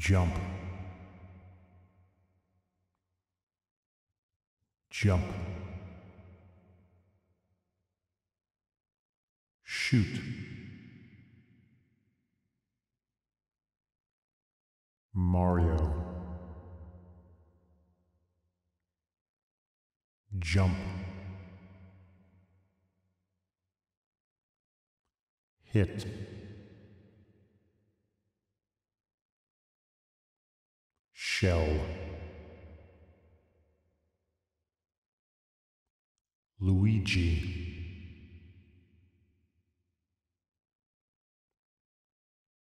jump, jump, shoot, Mario, jump, hit. Shell. Luigi.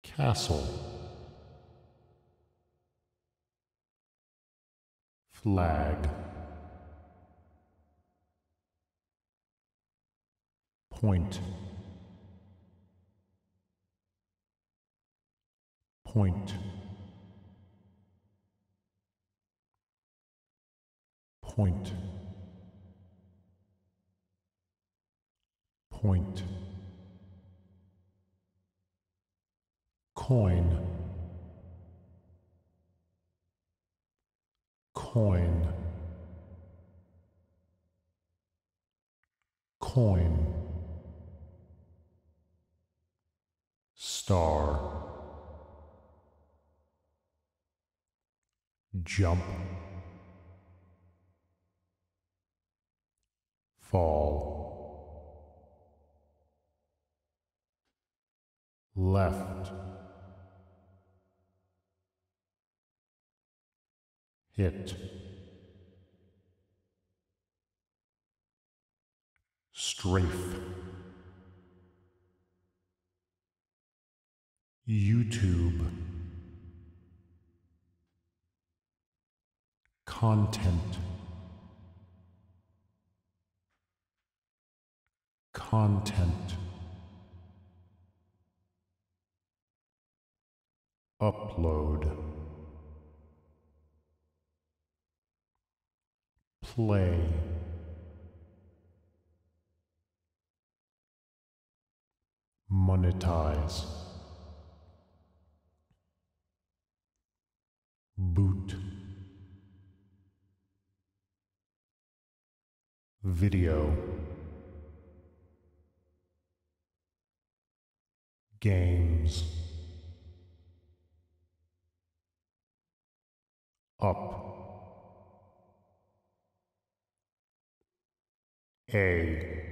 Castle. Flag. Point. Point. point point coin coin coin star jump fall. Left. Hit. Strafe. YouTube. Content. content. Upload. Play. Monetize. Boot. Video. games up a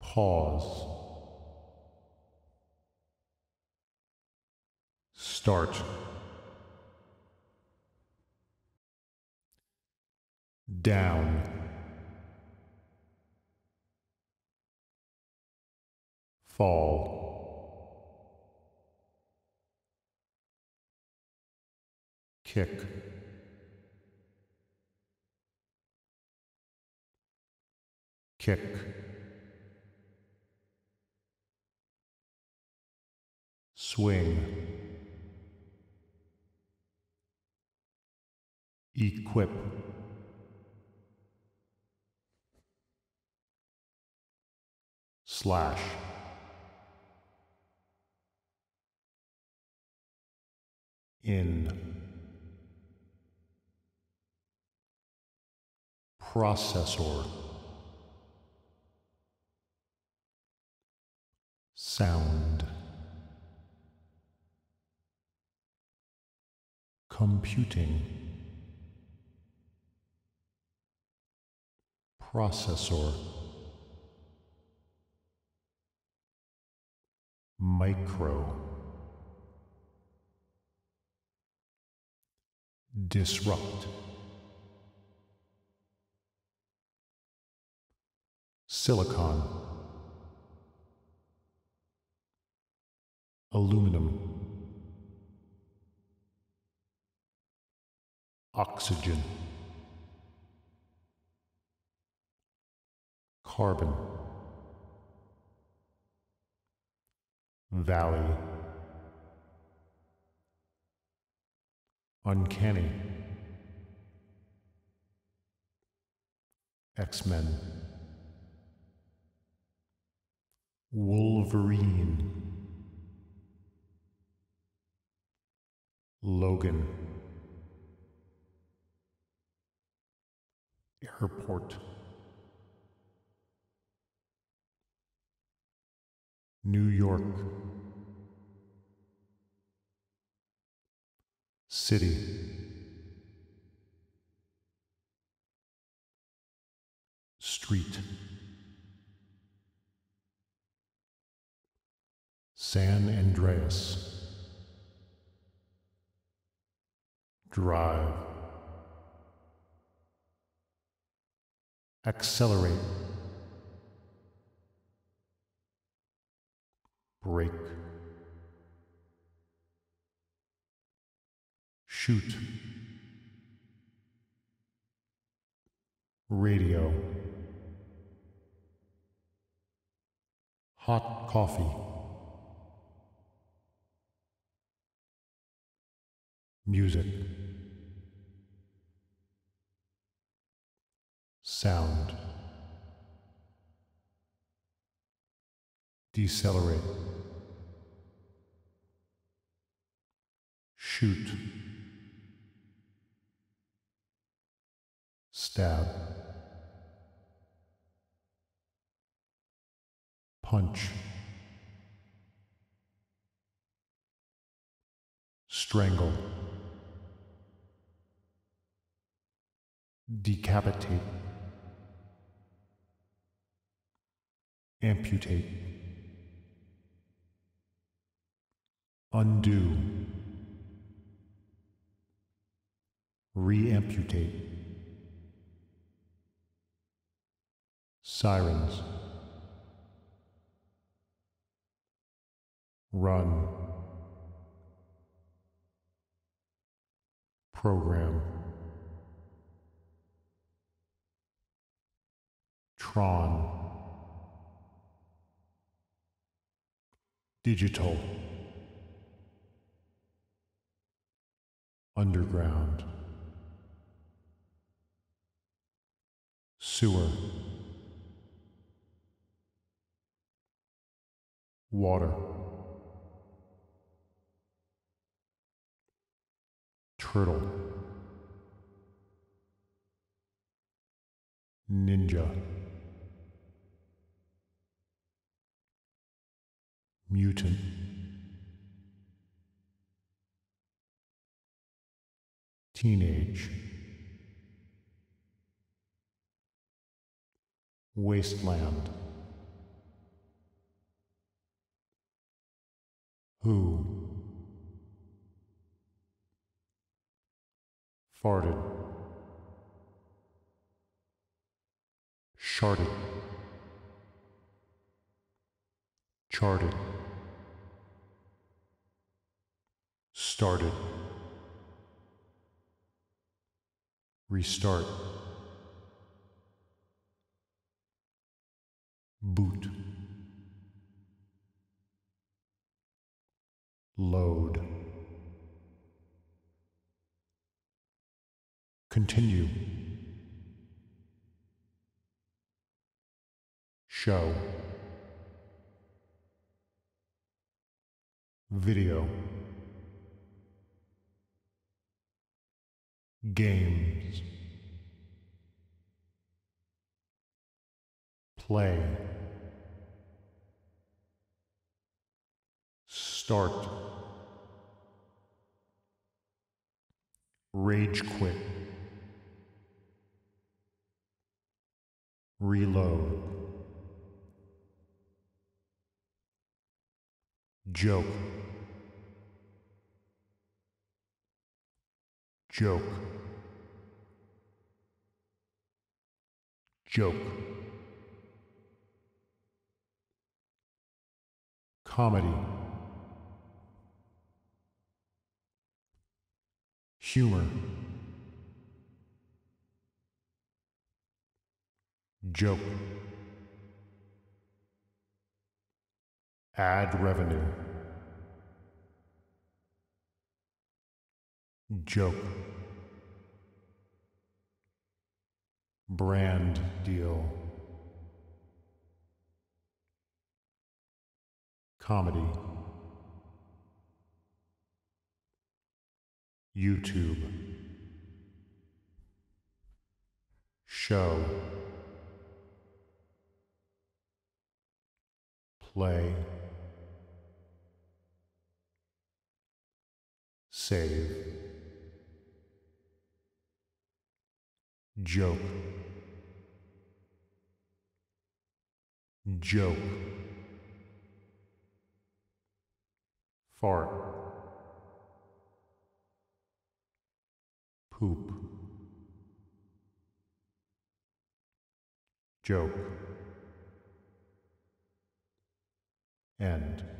pause start down fall. Kick. Kick. Swing. Equip. Slash. in processor sound computing processor micro Disrupt. Silicon. Aluminum. Oxygen. Carbon. Valley. Uncanny. X Men. Wolverine. Logan. Airport. New York. city. Street. San Andreas. Drive. Accelerate. Break. Shoot. Radio. Hot coffee. Music. Sound. Decelerate. Shoot. Stab. Punch. Strangle. Decapitate. Amputate. Undo. Reamputate. Sirens. Run. Program. Tron. Digital. Underground. Sewer. water, turtle, ninja, mutant. Teenage Wasteland Who farted, sharted, charted, started, restart. Load. Continue. Show. Video. Games. Play. Start. Rage quit. Reload. Joke. Joke. Joke. Comedy. humor, joke, add revenue, joke, brand deal, comedy. YouTube Show Play Save Joke Joke Fart hoop, joke, end.